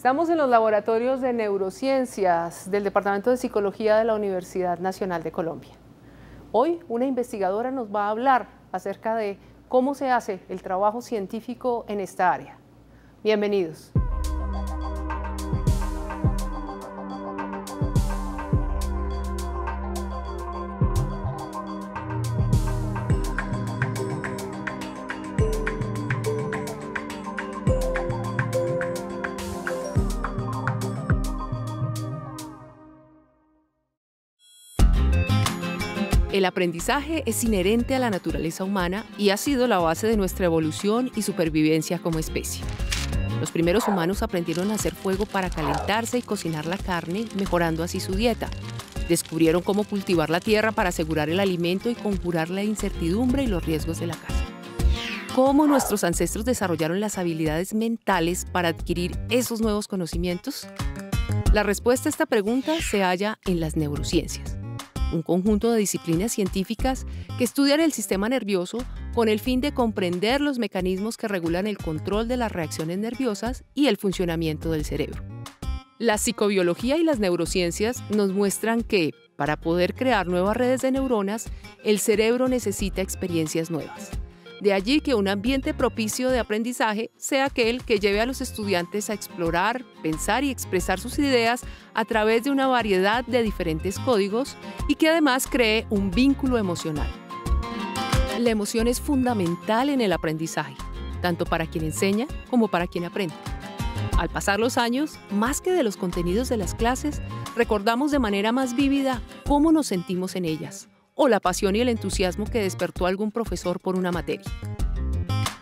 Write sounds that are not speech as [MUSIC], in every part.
Estamos en los laboratorios de neurociencias del Departamento de Psicología de la Universidad Nacional de Colombia. Hoy una investigadora nos va a hablar acerca de cómo se hace el trabajo científico en esta área. Bienvenidos. El aprendizaje es inherente a la naturaleza humana y ha sido la base de nuestra evolución y supervivencia como especie. Los primeros humanos aprendieron a hacer fuego para calentarse y cocinar la carne, mejorando así su dieta. Descubrieron cómo cultivar la tierra para asegurar el alimento y conjurar la incertidumbre y los riesgos de la caza. ¿Cómo nuestros ancestros desarrollaron las habilidades mentales para adquirir esos nuevos conocimientos? La respuesta a esta pregunta se halla en las neurociencias un conjunto de disciplinas científicas que estudian el sistema nervioso con el fin de comprender los mecanismos que regulan el control de las reacciones nerviosas y el funcionamiento del cerebro. La psicobiología y las neurociencias nos muestran que, para poder crear nuevas redes de neuronas, el cerebro necesita experiencias nuevas de allí que un ambiente propicio de aprendizaje sea aquel que lleve a los estudiantes a explorar, pensar y expresar sus ideas a través de una variedad de diferentes códigos y que además cree un vínculo emocional. La emoción es fundamental en el aprendizaje, tanto para quien enseña como para quien aprende. Al pasar los años, más que de los contenidos de las clases, recordamos de manera más vívida cómo nos sentimos en ellas, o la pasión y el entusiasmo que despertó algún profesor por una materia.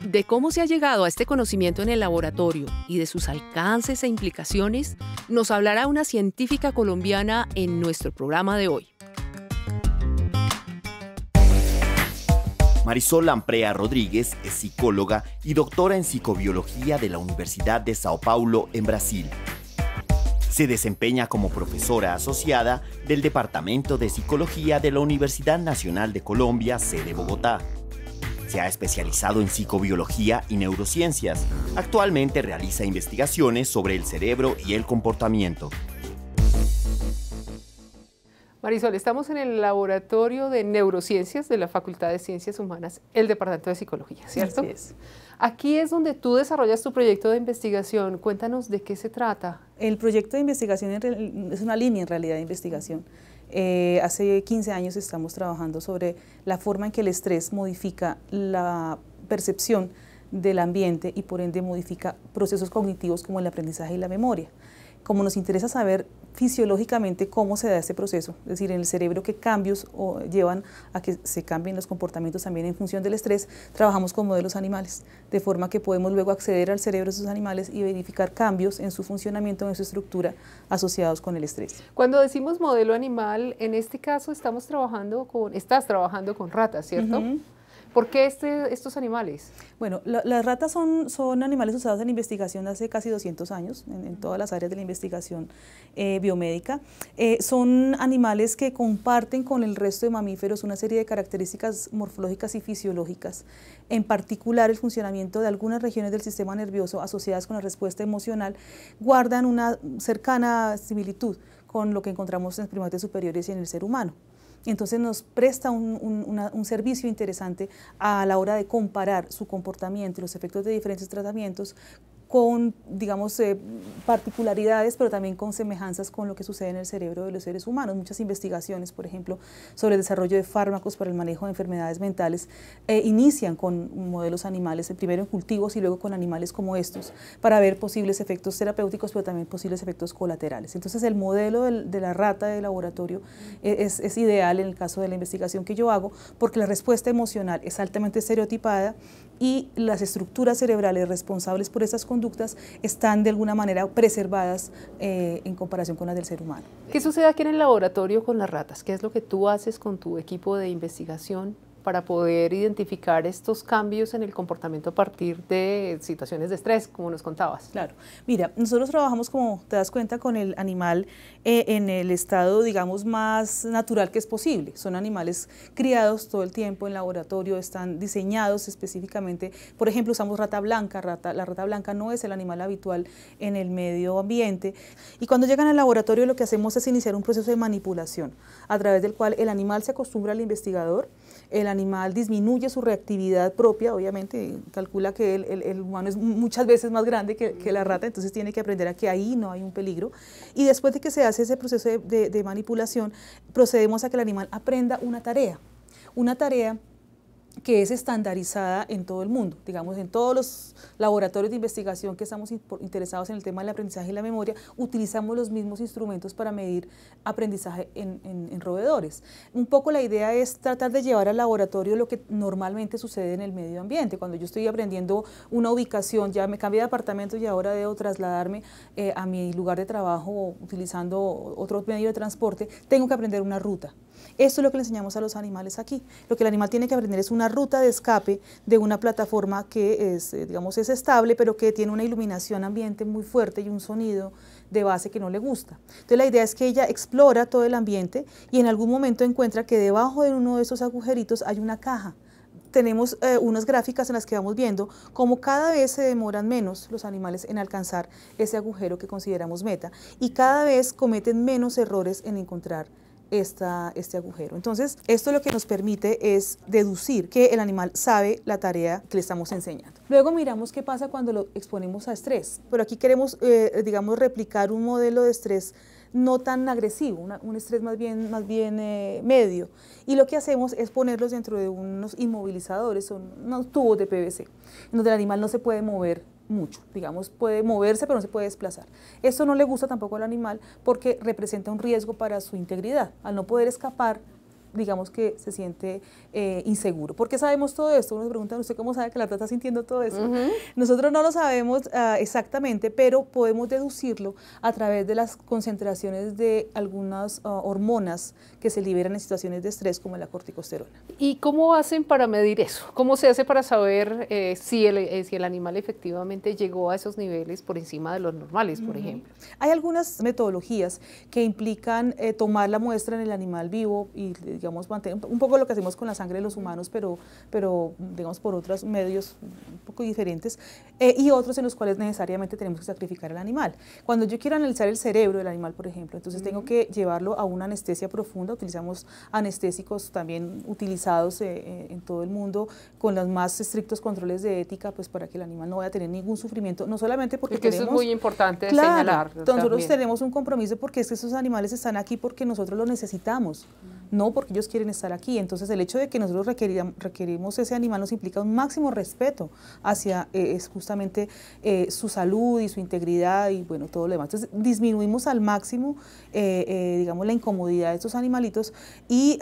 De cómo se ha llegado a este conocimiento en el laboratorio y de sus alcances e implicaciones, nos hablará una científica colombiana en nuestro programa de hoy. Marisol Amprea Rodríguez es psicóloga y doctora en psicobiología de la Universidad de Sao Paulo en Brasil. Se desempeña como profesora asociada del Departamento de Psicología de la Universidad Nacional de Colombia, sede Bogotá. Se ha especializado en psicobiología y neurociencias. Actualmente realiza investigaciones sobre el cerebro y el comportamiento. Marisol, estamos en el Laboratorio de Neurociencias de la Facultad de Ciencias Humanas, el Departamento de Psicología, ¿cierto? Así es. Aquí es donde tú desarrollas tu proyecto de investigación. Cuéntanos de qué se trata. El proyecto de investigación es una línea en realidad de investigación. Eh, hace 15 años estamos trabajando sobre la forma en que el estrés modifica la percepción del ambiente y por ende modifica procesos cognitivos como el aprendizaje y la memoria. Como nos interesa saber fisiológicamente cómo se da este proceso, es decir, en el cerebro qué cambios o llevan a que se cambien los comportamientos también en función del estrés, trabajamos con modelos animales, de forma que podemos luego acceder al cerebro de esos animales y verificar cambios en su funcionamiento, en su estructura asociados con el estrés. Cuando decimos modelo animal, en este caso estamos trabajando con, estás trabajando con ratas, ¿cierto? ¿Por qué este, estos animales? Bueno, las ratas son, son animales usados en investigación hace casi 200 años, en, todas las áreas de la investigación eh, biomédica. Eh, son animales que comparten con el resto de mamíferos una serie de características morfológicas y fisiológicas, en particular el funcionamiento de algunas regiones del sistema nervioso asociadas con la respuesta emocional, guardan una cercana similitud con lo que encontramos en los primates superiores y en el ser humano. Entonces nos presta un, servicio interesante a la hora de comparar su comportamiento y los efectos de diferentes tratamientos con, digamos, eh, particularidades, pero también con semejanzas con lo que sucede en el cerebro de los seres humanos. Muchas investigaciones, por ejemplo, sobre el desarrollo de fármacos para el manejo de enfermedades mentales, eh, inician con modelos animales, eh, primero en cultivos y luego con animales como estos, para ver posibles efectos terapéuticos, pero también posibles efectos colaterales. Entonces, el modelo de la rata de laboratorio es ideal en el caso de la investigación que yo hago, porque la respuesta emocional es altamente estereotipada, y las estructuras cerebrales responsables por estas conductas están de alguna manera preservadas eh, en comparación con las del ser humano. ¿Qué sucede aquí en el laboratorio con las ratas? ¿Qué es lo que tú haces con tu equipo de investigación para poder identificar estos cambios en el comportamiento a partir de situaciones de estrés, como nos contabas. Claro. Mira, nosotros trabajamos, como te das cuenta, con el animal eh, en el estado, digamos, más natural que es posible. Son animales criados todo el tiempo en laboratorio, están diseñados específicamente. Por ejemplo, usamos rata blanca. Rata, la rata blanca no es el animal habitual en el medio ambiente. Y cuando llegan al laboratorio, lo que hacemos es iniciar un proceso de manipulación a través del cual el animal se acostumbra al investigador el animal disminuye su reactividad propia, obviamente, calcula que el, humano es muchas veces más grande que, la rata, entonces tiene que aprender a que ahí no hay un peligro. Y después de que se hace ese proceso de, de manipulación, procedemos a que el animal aprenda una tarea. Una tarea que es estandarizada en todo el mundo. Digamos, en todos los laboratorios de investigación que estamos interesados en el tema del aprendizaje y la memoria, utilizamos los mismos instrumentos para medir aprendizaje en, roedores. Un poco la idea es tratar de llevar al laboratorio lo que normalmente sucede en el medio ambiente. Cuando yo estoy aprendiendo una ubicación, ya me cambié de apartamento y ahora debo trasladarme eh, a mi lugar de trabajo utilizando otro medio de transporte, tengo que aprender una ruta. Esto es lo que le enseñamos a los animales aquí. Lo que el animal tiene que aprender es una ruta de escape de una plataforma que es, eh, digamos, es estable, pero que tiene una iluminación ambiente muy fuerte y un sonido de base que no le gusta. Entonces la idea es que ella explora todo el ambiente y en algún momento encuentra que debajo de uno de esos agujeritos hay una caja tenemos eh, unas gráficas en las que vamos viendo cómo cada vez se demoran menos los animales en alcanzar ese agujero que consideramos meta y cada vez cometen menos errores en encontrar este agujero. Entonces, esto lo que nos permite es deducir que el animal sabe la tarea que le estamos enseñando. Luego miramos qué pasa cuando lo exponemos a estrés. Pero aquí queremos, eh, digamos, replicar un modelo de estrés no tan agresivo, un estrés más bien, más bien eh, medio. Y lo que hacemos es ponerlos dentro de unos inmovilizadores, son unos tubos de PVC, donde el animal no se puede mover mucho, digamos, puede moverse pero no se puede desplazar. eso no le gusta tampoco al animal porque representa un riesgo para su integridad. Al no poder escapar, digamos que se siente eh, inseguro. ¿Por qué sabemos todo esto? Uno se pregunta, ¿usted cómo sabe que la trata está sintiendo todo eso? Nosotros no lo sabemos ah, exactamente, pero podemos deducirlo a través de las concentraciones de algunas ah, hormonas que se liberan en situaciones de estrés, como la corticosterona. ¿Y cómo hacen para medir eso? ¿Cómo se hace para saber eh, si, el, eh, si el animal efectivamente llegó a esos niveles por encima de los normales, por ejemplo? Hay algunas metodologías que implican tomar la muestra en el animal vivo y digamos, un poco lo que hacemos con la sangre de los humanos, pero, pero digamos, por otros medios un poco diferentes, eh, y otros en los cuales necesariamente tenemos que sacrificar al animal. Cuando yo quiero analizar el cerebro del animal, por ejemplo, entonces tengo que llevarlo a una anestesia profunda, utilizamos anestésicos también utilizados eh, eh, en todo el mundo, con los más estrictos controles de ética, pues para que el animal no vaya a tener ningún sufrimiento, no solamente porque... eso es muy importante claro, Nosotros tenemos un compromiso porque es que esos animales están aquí porque nosotros los necesitamos, no porque ellos quieren estar aquí. Entonces el hecho de que nosotros requerimos ese animal nos implica un máximo respeto hacia eh, es justamente eh, su salud y su integridad y bueno, todo lo demás. Entonces disminuimos al máximo, eh, digamos, la incomodidad de estos animalitos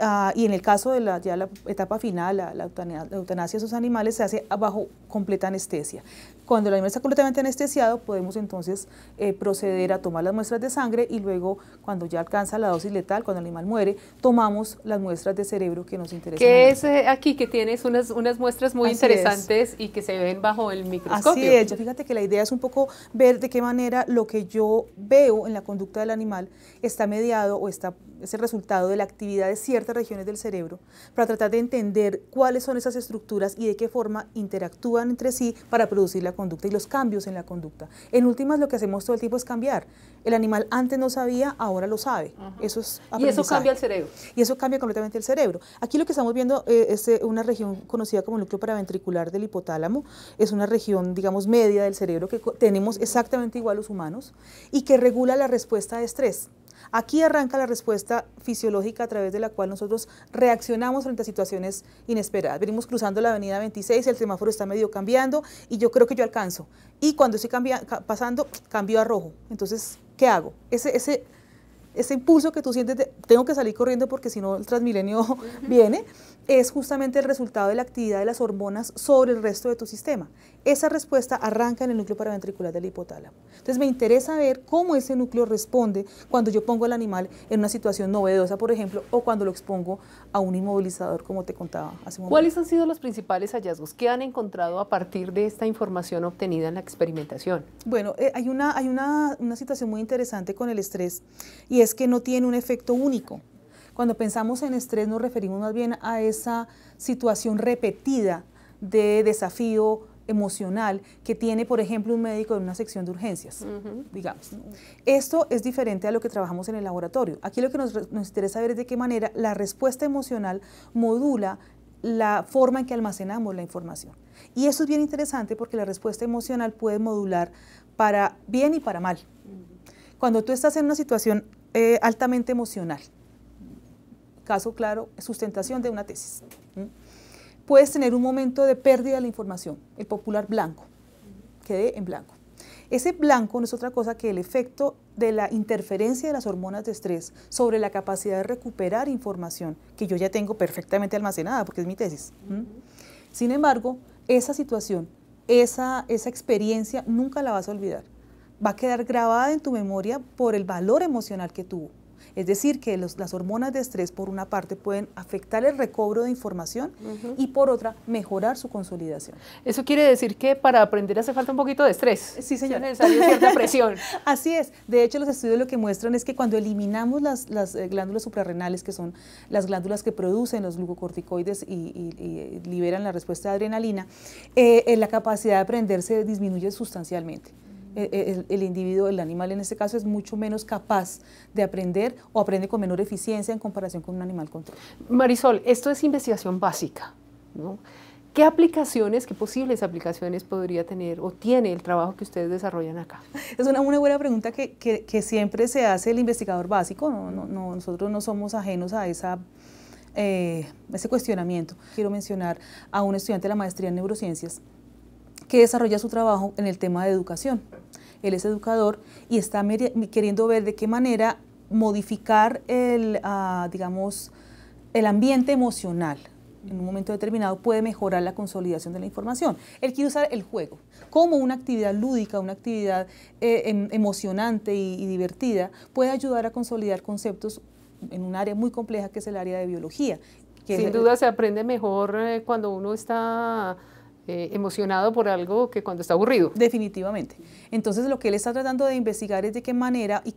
ah, y, en el caso de la, ya la etapa final, la, la eutanasia de esos animales se hace bajo completa anestesia. Cuando el animal está completamente anestesiado, podemos entonces eh, proceder a tomar las muestras de sangre y luego, cuando ya alcanza la dosis letal, cuando el animal muere, tomamos las muestras de cerebro que nos interesan. ¿Qué es eh, aquí que tienes unas, unas muestras muy interesantes y que se ven bajo el microscopio. Así es, fíjate que la idea es un poco ver de qué manera lo que yo veo en la conducta del animal está mediado o está, es el resultado de la actividad de ciertas regiones del cerebro para tratar de entender cuáles son esas estructuras y de qué forma interactúan entre sí para producir la conducta y los cambios en la conducta. En últimas, lo que hacemos todo el tiempo es cambiar. El animal antes no sabía, ahora lo sabe. Eso es Y eso cambia el cerebro. Y eso cambia completamente el cerebro. Aquí lo que estamos viendo eh, es eh, una región conocida como núcleo paraventricular del hipotálamo. Es una región, digamos, media del cerebro que tenemos exactamente igual los humanos y que regula la respuesta de estrés. Aquí arranca la respuesta fisiológica a través de la cual nosotros reaccionamos frente a situaciones inesperadas. Venimos cruzando la avenida 26, el semáforo está medio cambiando y yo creo que yo alcanzo. Y cuando estoy pasando, cambio a rojo. Entonces, ¿qué hago? Ese, ese impulso que tú sientes tengo que salir corriendo porque si no el Transmilenio [LAUGHS] viene, es justamente el resultado de la actividad de las hormonas sobre el resto de tu sistema. Esa respuesta arranca en el núcleo paraventricular del hipotálamo. Entonces me interesa ver cómo ese núcleo responde cuando yo pongo al animal en una situación novedosa, por ejemplo, o cuando lo expongo a un inmovilizador, como te contaba hace un momento. ¿Cuáles han sido los principales hallazgos que han encontrado a partir de esta información obtenida en la experimentación? Bueno, eh, hay, una, hay una situación muy interesante con el estrés y es que no tiene un efecto único. Cuando pensamos en estrés nos referimos más bien a esa situación repetida de desafío emocional que tiene, por ejemplo, un médico en una sección de urgencias, digamos. Esto es diferente a lo que trabajamos en el laboratorio. Aquí lo que nos, interesa ver es de qué manera la respuesta emocional modula la forma en que almacenamos la información. Y eso es bien interesante porque la respuesta emocional puede modular para bien y para mal. Cuando tú estás en una situación eh, altamente emocional, Caso claro, sustentación de una tesis. Puedes tener un momento de pérdida de la información, el popular blanco, quede en blanco. Ese blanco no es otra cosa que el efecto de la interferencia de las hormonas de estrés sobre la capacidad de recuperar información que yo ya tengo perfectamente almacenada porque es mi tesis. Sin embargo, esa situación, esa experiencia nunca la vas a olvidar. Va a quedar grabada en tu memoria por el valor emocional que tuvo. Es decir, que las hormonas de estrés, por una parte, pueden afectar el recobro de información y por otra, mejorar su consolidación. Eso quiere decir que para aprender hace falta un poquito de estrés. Sí, señor. cierta [LAUGHS] presión. Así es. De hecho, los estudios lo que muestran es que cuando eliminamos las, eh, glándulas suprarrenales, que son las glándulas que producen los glucocorticoides y, eh, liberan la respuesta de adrenalina, eh, la capacidad de aprender se disminuye sustancialmente. E, e, el, individuo, el animal en este caso, es mucho menos capaz de aprender o aprende con menor eficiencia en comparación con un animal control. Marisol, esto es investigación básica, ¿no? ¿Qué aplicaciones, qué posibles aplicaciones podría tener o tiene el trabajo que ustedes desarrollan acá? Es una, buena pregunta que, siempre se hace el investigador básico, nosotros no somos ajenos a esa eh, ese cuestionamiento. Quiero mencionar a un estudiante de la maestría en neurociencias que desarrolla su trabajo en el tema de educación él es educador y está queriendo ver de qué manera modificar el, ah, digamos, el ambiente emocional en un momento determinado puede mejorar la consolidación de la información. Él quiere usar el juego como una actividad lúdica, una actividad eh, em, emocionante y, divertida, puede ayudar a consolidar conceptos en un área muy compleja que es el área de biología. Sin duda se aprende mejor eh, cuando uno está eh, emocionado por algo que cuando está aburrido. Definitivamente. Entonces lo que él está tratando de investigar es de qué manera y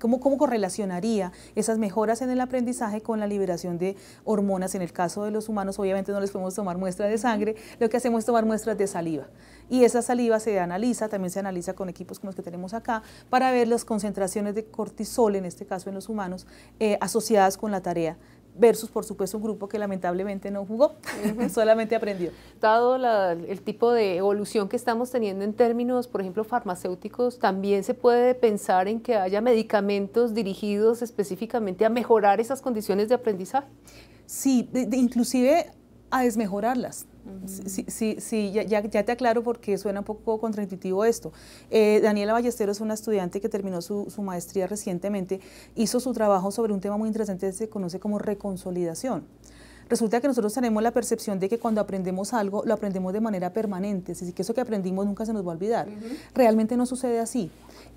cómo, correlacionaría esas mejoras en el aprendizaje con la liberación de hormonas. En el caso de los humanos, obviamente no les podemos tomar muestras de sangre, lo que hacemos es tomar muestras de saliva. Y esa saliva se analiza, también se analiza con equipos como los que tenemos acá, para ver las concentraciones de cortisol, en este caso en los humanos, eh, asociadas con la tarea versus, por supuesto, un grupo que lamentablemente no jugó, [LAUGHS] solamente aprendió. Dado el tipo de evolución que estamos teniendo en términos, por ejemplo, farmacéuticos, también se puede pensar en que haya medicamentos dirigidos específicamente a mejorar esas condiciones de aprendizaje. Sí, inclusive a desmejorarlas. Sí, sí, ya, te aclaro porque suena un poco contradictivo esto. Eh, Daniela Ballesteros es una estudiante que terminó su, maestría recientemente, hizo su trabajo sobre un tema muy interesante que se conoce como reconsolidación. Resulta que nosotros tenemos la percepción de que cuando aprendemos algo, lo aprendemos de manera permanente, es decir, que eso que aprendimos nunca se nos va a olvidar. Realmente no sucede así.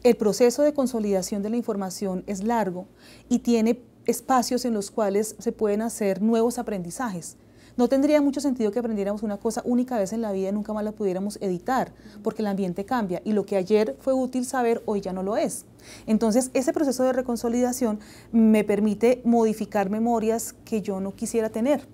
El proceso de consolidación de la información es largo y tiene espacios en los cuales se pueden hacer nuevos aprendizajes no tendría mucho sentido que aprendiéramos una cosa única vez en la vida y nunca más la pudiéramos editar, porque el ambiente cambia y lo que ayer fue útil saber hoy ya no lo es. Entonces, ese proceso de reconsolidación me permite modificar memorias que yo no quisiera tener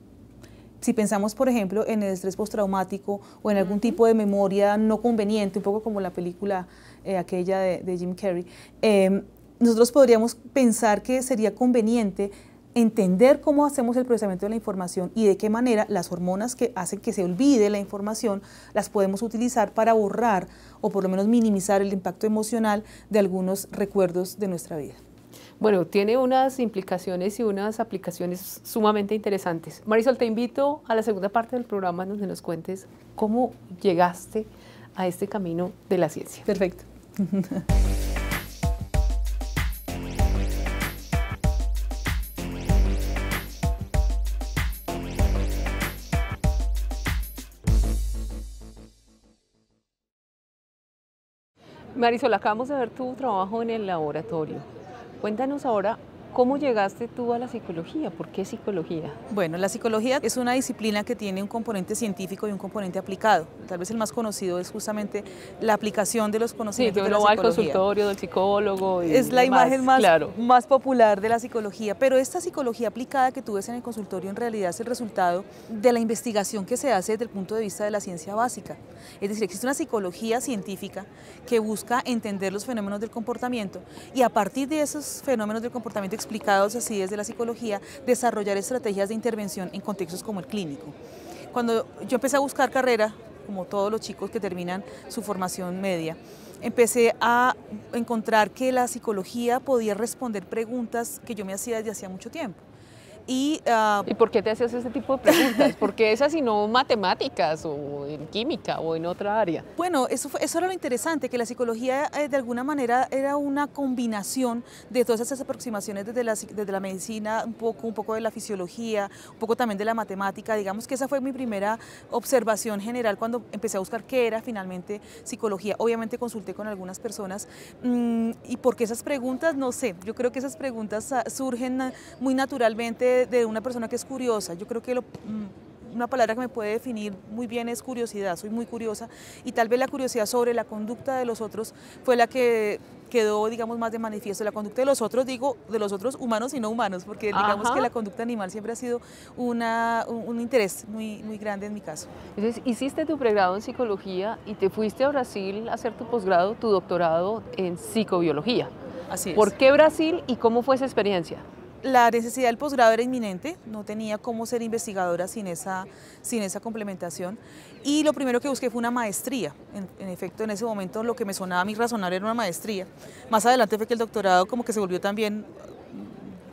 si pensamos, por ejemplo, en el estrés postraumático o en algún tipo de memoria no conveniente, un poco como la película eh, aquella de, Jim Carrey, em, nosotros podríamos pensar que sería conveniente entender cómo hacemos el procesamiento de la información y de qué manera las hormonas que hacen que se olvide la información las podemos utilizar para borrar o por lo menos minimizar el impacto emocional de algunos recuerdos de nuestra vida. Bueno, tiene unas implicaciones y unas aplicaciones sumamente interesantes. Marisol, te invito a la segunda parte del programa donde nos cuentes cómo llegaste a este camino de la ciencia. Perfecto. [LAUGHS] Marisol, acabamos de ver tu trabajo en el laboratorio. Cuéntanos ahora ¿Cómo llegaste tú a la psicología? ¿Por qué psicología? Bueno, la psicología es una disciplina que tiene un componente científico y un componente aplicado. Tal vez el más conocido es justamente la aplicación de los conocimientos sí, yo al consultorio del psicólogo. es la imagen más, más popular de la psicología, pero esta psicología aplicada que tú ves en el consultorio en realidad es el resultado de la investigación que se hace desde el punto de vista de la ciencia básica. Es decir, existe una psicología científica que busca entender los fenómenos del comportamiento y a partir de esos fenómenos del comportamiento explicados así desde la psicología, desarrollar estrategias de intervención en contextos como el clínico. Cuando yo empecé a buscar carrera, como todos los chicos que terminan su formación media, empecé a encontrar que la psicología podía responder preguntas que yo me hacía desde hacía mucho tiempo. Y, ah, ¿Y por qué te haces ese tipo de preguntas? ¿Por qué esas y no matemáticas o en química o en otra área? Bueno, eso, fue, eso era lo interesante, que la psicología eh, de alguna manera era una combinación de todas esas aproximaciones desde la, desde la medicina, un poco, un poco de la fisiología, un poco también de la matemática. Digamos que esa fue mi primera observación general cuando empecé a buscar qué era finalmente psicología. Obviamente consulté con algunas personas mm, y por qué esas preguntas, no sé, yo creo que esas preguntas ah, surgen ah, muy naturalmente de, una persona que es curiosa. Yo creo que mm, una palabra que me puede definir muy bien es curiosidad, soy muy curiosa y tal vez la curiosidad sobre la conducta de los otros fue la que quedó, digamos, más de manifiesto. La conducta de los otros, digo, de los otros humanos y no humanos, porque digamos que la conducta animal siempre ha sido un, un, interés muy, muy grande en mi caso. Entonces, hiciste tu pregrado en psicología y te fuiste a Brasil a hacer tu posgrado, tu doctorado en psicobiología. Así es. ¿Por qué Brasil y cómo fue esa experiencia? la necesidad del posgrado era inminente, no tenía cómo ser investigadora sin esa, sin esa complementación y lo primero que busqué fue una maestría. En, efecto, en ese momento lo que me sonaba a mí razonar era una maestría. Más adelante fue que el doctorado como que se volvió también mm,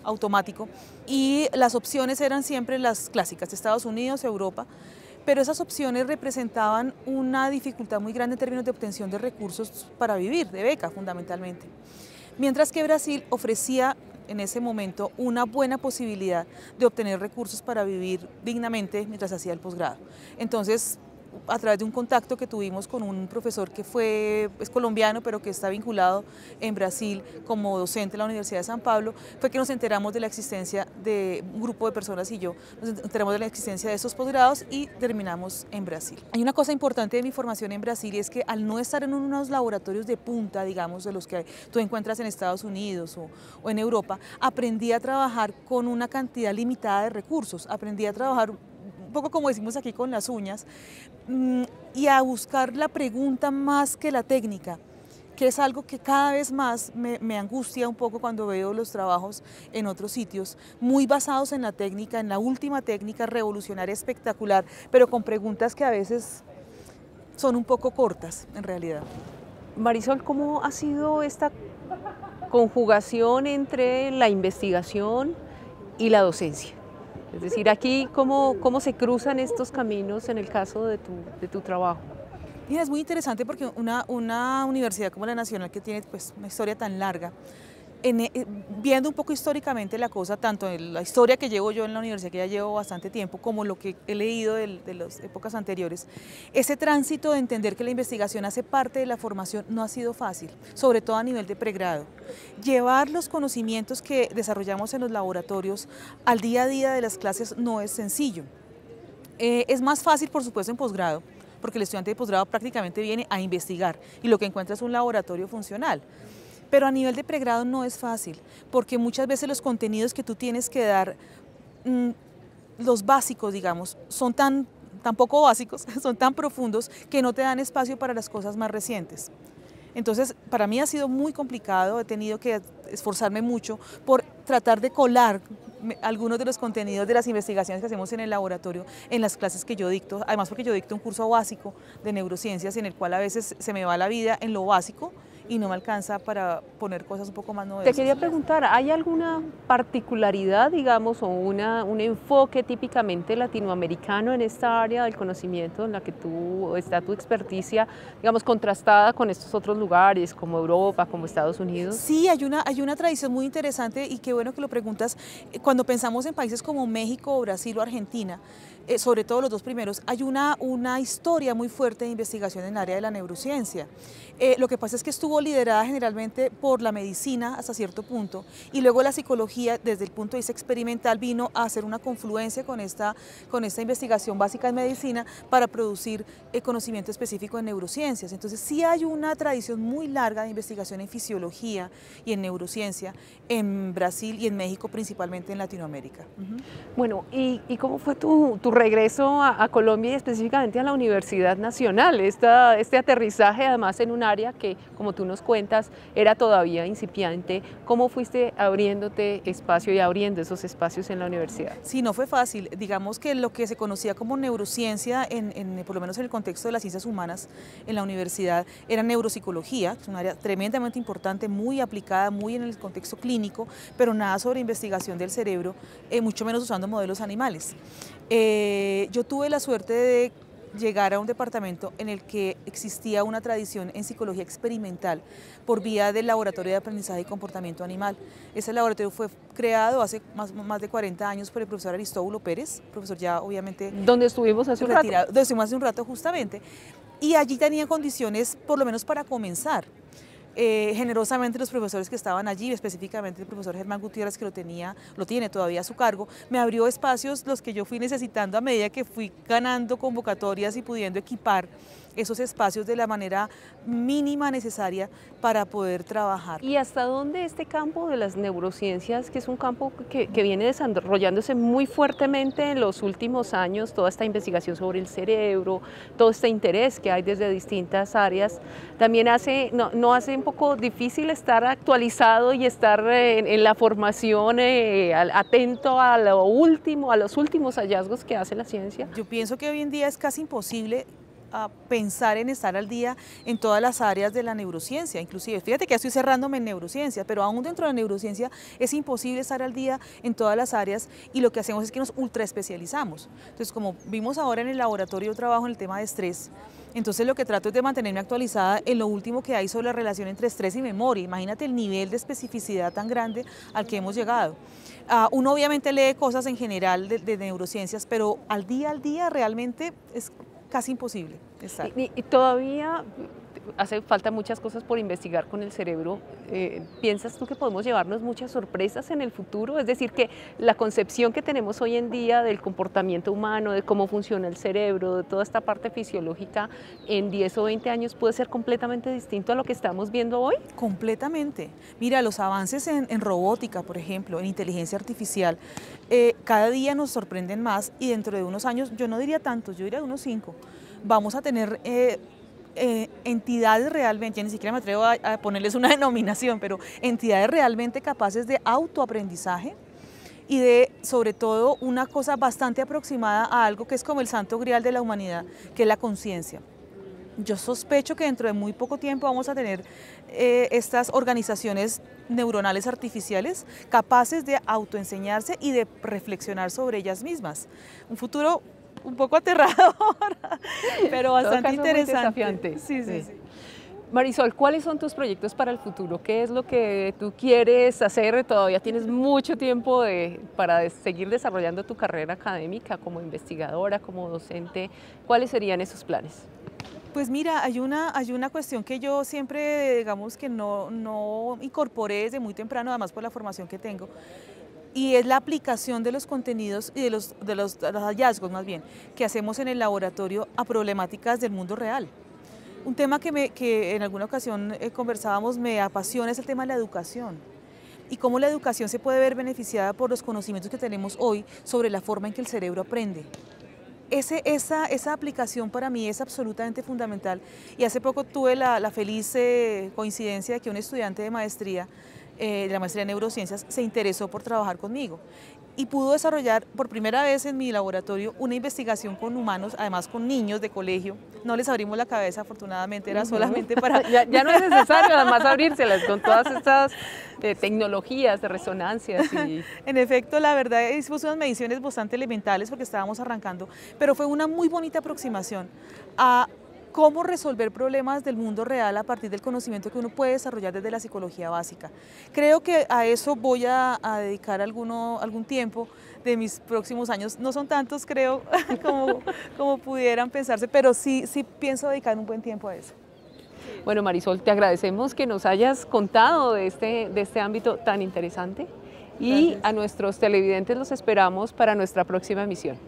automático y las opciones eran siempre las clásicas, Estados Unidos, Europa, pero esas opciones representaban una dificultad muy grande en términos de obtención de recursos para vivir, de beca fundamentalmente mientras que Brasil ofrecía en ese momento una buena posibilidad de obtener recursos para vivir dignamente mientras hacía el posgrado. Entonces, a través de un contacto que tuvimos con un profesor que fue, es colombiano, pero que está vinculado en Brasil como docente en la Universidad de San Pablo, fue que nos enteramos de la existencia de un grupo de personas y yo, nos enteramos de la existencia de esos posgrados y terminamos en Brasil. Hay una cosa importante de mi formación en Brasil y es que al no estar en unos laboratorios de punta, digamos, de los que tú encuentras en Estados Unidos o en Europa, aprendí a trabajar con una cantidad limitada de recursos, aprendí a trabajar un poco como decimos aquí con las uñas, mm, y a buscar la pregunta más que la técnica que es algo que cada vez más me, me, angustia un poco cuando veo los trabajos en otros sitios, muy basados en la técnica, en la última técnica revolucionaria espectacular, pero con preguntas que a veces son un poco cortas en realidad. Marisol, ¿cómo ha sido esta conjugación entre la investigación y la docencia? Es decir, aquí cómo, se cruzan estos caminos en el caso de tu, trabajo. Mira, es muy interesante porque una, una universidad como la Nacional que tiene pues, una historia tan larga, e, eh, viendo un poco históricamente la cosa, tanto en la historia que llevo yo en la universidad, que ya llevo bastante tiempo, como lo que he leído de, las épocas anteriores, ese tránsito de entender que la investigación hace parte de la formación no ha sido fácil, sobre todo a nivel de pregrado. Llevar los conocimientos que desarrollamos en los laboratorios al día a día de las clases no es sencillo. Eh, es más fácil, por supuesto, en posgrado, porque el estudiante de posgrado prácticamente viene a investigar y lo que encuentra es un laboratorio funcional. Pero a nivel de pregrado no es fácil, porque muchas veces los contenidos que tú tienes que dar, mm, los básicos, digamos, son tan, poco básicos, [LAUGHS] son tan profundos que no te dan espacio para las cosas más recientes. Entonces, para mí ha sido muy complicado, he tenido que esforzarme mucho por tratar de colar algunos de los contenidos de las investigaciones que hacemos en el laboratorio, en las clases que yo dicto, además porque yo dicto un curso básico de neurociencias en el cual a veces se me va la vida en lo básico, y no me alcanza para poner cosas un poco más nuevas. Te quería preguntar, ¿hay alguna particularidad, digamos, o una, un enfoque típicamente latinoamericano en esta área del conocimiento en la que tú está tu experticia, digamos, contrastada con estos otros lugares como Europa, como Estados Unidos? Sí, hay una, hay una tradición muy interesante y qué bueno que lo preguntas. Eh, cuando pensamos en países como México, Brasil o Argentina, eh, sobre todo los dos primeros, hay una, una historia muy fuerte de investigación en el área de la neurociencia. Eh, lo que pasa es que estuvo liderada generalmente por la medicina hasta cierto punto y luego la psicología desde el punto de vista experimental vino a hacer una confluencia con esta, con esta investigación básica en medicina para producir eh, conocimiento específico en neurociencias. Entonces sí hay una tradición muy larga de investigación en fisiología y en neurociencia en Brasil y en México, principalmente en Latinoamérica. Bueno, ¿y, cómo fue tu, tu regreso a, Colombia y específicamente a la Universidad Nacional. este aterrizaje además en un área que, como tú nos cuentas, era todavía incipiente. ¿Cómo fuiste abriéndote espacio y abriendo esos espacios en la universidad? Sí, no fue fácil. Digamos que lo que se conocía como neurociencia, en, por lo menos en el contexto de las ciencias humanas en la universidad, era neuropsicología, es un área tremendamente importante, muy aplicada, muy en el contexto clínico, pero nada sobre investigación del cerebro, eh, mucho menos usando modelos animales. Eh, yo tuve la suerte de llegar a un departamento en el que existía una tradición en psicología experimental por vía del Laboratorio de Aprendizaje y Comportamiento Animal. Ese laboratorio fue creado hace más, de 40 años por el profesor Aristóbulo Pérez, profesor ya obviamente... Donde estuvimos hace un rato. Donde estuvimos hace un rato justamente. Y allí tenía condiciones, por lo menos para comenzar. Eh, generosamente los profesores que estaban allí, específicamente el profesor Germán Gutiérrez que lo tenía, lo tiene todavía a su cargo, me abrió espacios los que yo fui necesitando a medida que fui ganando convocatorias y pudiendo equipar esos espacios de la manera mínima necesaria para poder trabajar. ¿Y hasta dónde este campo de las neurociencias, que es un campo que, viene desarrollándose muy fuertemente en los últimos años, toda esta investigación sobre el cerebro, todo este interés que hay desde distintas áreas, también hace, no, hace un poco difícil estar actualizado y estar eh, en, la formación eh, atento a lo último, a los últimos hallazgos que hace la ciencia? Yo pienso que hoy en día es casi imposible a pensar en estar al día en todas las áreas de la neurociencia, inclusive. Fíjate que ya estoy cerrándome en neurociencia, pero aún dentro de la neurociencia es imposible estar al día en todas las áreas y lo que hacemos es que nos ultra especializamos. Entonces, como vimos ahora en el laboratorio, trabajo en el tema de estrés. Entonces lo que trato es de mantenerme actualizada en lo último que hay sobre la relación entre estrés y memoria. Imagínate el nivel de especificidad tan grande al que hemos llegado. Ah, uno obviamente lee cosas en general de, de neurociencias, pero al día al día realmente es casi imposible. exacto ¿Y, y todavía hace falta muchas cosas por investigar con el cerebro. Eh, ¿Piensas tú que podemos llevarnos muchas sorpresas en el futuro? Es decir, que la concepción que tenemos hoy en día del comportamiento humano, de cómo funciona el cerebro, de toda esta parte fisiológica, en 10 o 20 años puede ser completamente distinto a lo que estamos viendo hoy? Completamente. Mira, los avances en, robótica, por ejemplo, en inteligencia artificial, eh, cada día nos sorprenden más y dentro de unos años, yo no diría tantos, yo diría unos 5, vamos a tener... Eh, eh, entidades realmente, ni siquiera me atrevo a, ponerles una [LAUGHS] denominación, pero entidades realmente capaces de autoaprendizaje y de, sobre todo, una cosa bastante aproximada a algo que es como el santo grial de la humanidad, que es la conciencia. Yo sospecho que dentro de muy poco tiempo vamos a tener eh, estas organizaciones neuronales artificiales capaces de autoenseñarse y de reflexionar sobre ellas mismas. Un futuro un poco aterrador, [LAUGHS] pero bastante interesante. Marisol, ¿cuáles son tus proyectos para el futuro? ¿Qué es lo que tú quieres hacer? Todavía tienes mucho tiempo de, para seguir desarrollando tu carrera académica como investigadora, como docente. ¿Cuáles serían esos planes? Pues mira, hay una, hay una cuestión que yo siempre, digamos, que no, no incorporé desde muy temprano, además por la formación que tengo, y es la aplicación de los contenidos y de los, de los, hallazgos más bien que hacemos en el laboratorio a problemáticas del mundo real. Un tema que, me, que en alguna ocasión eh, conversábamos me apasiona es el tema de la educación y cómo la educación se puede ver beneficiada por los conocimientos que tenemos hoy sobre la forma en que el cerebro aprende. Ese, esa, esa, aplicación para mí es absolutamente fundamental y hace poco tuve la, feliz eh, coincidencia de que un estudiante de maestría eh, de la maestría en neurociencias, se interesó por trabajar conmigo y pudo desarrollar por primera vez en mi laboratorio una investigación con humanos, además con niños de colegio. No les abrimos la cabeza, afortunadamente era solamente para... [LAUGHS] ya, no es necesario además abrírselas con todas [LAUGHS] estas eh, tecnologías de resonancias. [LAUGHS] en efecto, la verdad, hicimos unas mediciones bastante elementales porque estábamos arrancando, pero fue una muy bonita aproximación a cómo resolver problemas del mundo real a partir del conocimiento que uno puede desarrollar desde la psicología básica. Creo que a eso voy a, dedicar alguno, algún tiempo de mis próximos años. No son tantos, creo, [LAUGHS] como, como pudieran pensarse, pero sí, sí pienso dedicar un buen tiempo a eso. Bueno, Marisol, te agradecemos que nos hayas contado de este, de este ámbito tan interesante y a nuestros televidentes los esperamos para nuestra próxima emisión.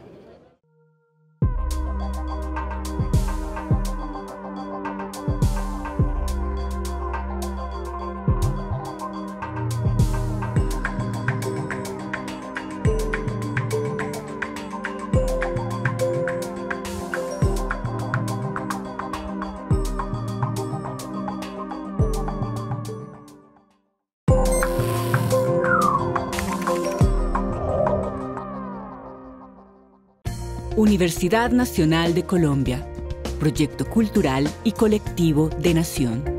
Universidad Nacional de Colombia, proyecto cultural y colectivo de nación.